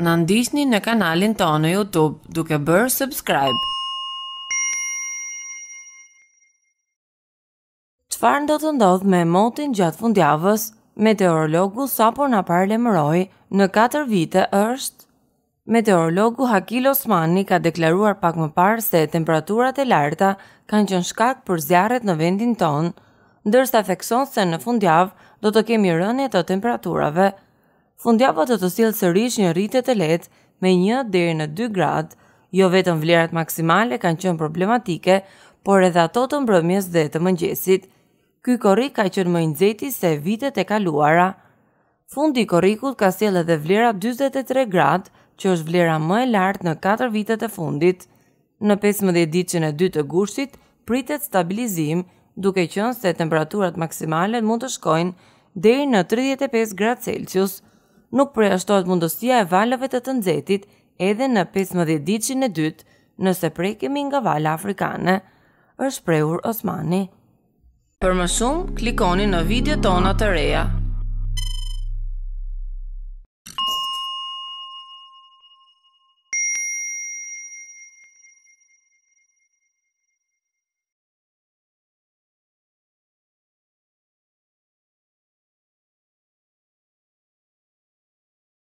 Në ndisni në kanalin të në Youtube duke bërë subscribe. Qëfar në do të ndodhë me motin gjatë fundjavës, meteorologu sa por në parlemëroj në 4 vite është? Meteorologu Hakil Osmani ka deklaruar pak më parë se temperaturat e larta kanë qënë shkak për zjarët në vendin tonë, ndërsa thekson se në fundjavë do të kemi rënje të temperaturave fundjavat të të silë sërish një rritet e letë me një deri në 2 gradë, jo vetëm vlerat maksimale kanë qënë problematike, por edhe ato të mbrëmjes dhe të mëngjesit. Ky korik ka qënë më nëzeti se vitet e kaluara. Fundi korikut ka sjell edhe vlera 43 gradë, që është vlera më e lartë në 4 vitet e fundit. Në 15 ditën e 2 të gushtit pritet stabilizim, duke qenë se temperaturat maksimale mund të shkojnë deri në 35 gradë Celsius nuk përjashtohet mundësia e valëve të të nxehtit edhe në 15 ditën e dytë nëse prekemi nga vala afrikane, është shprehur Osmani. Për më shumë, klikoni në videot tona të reja.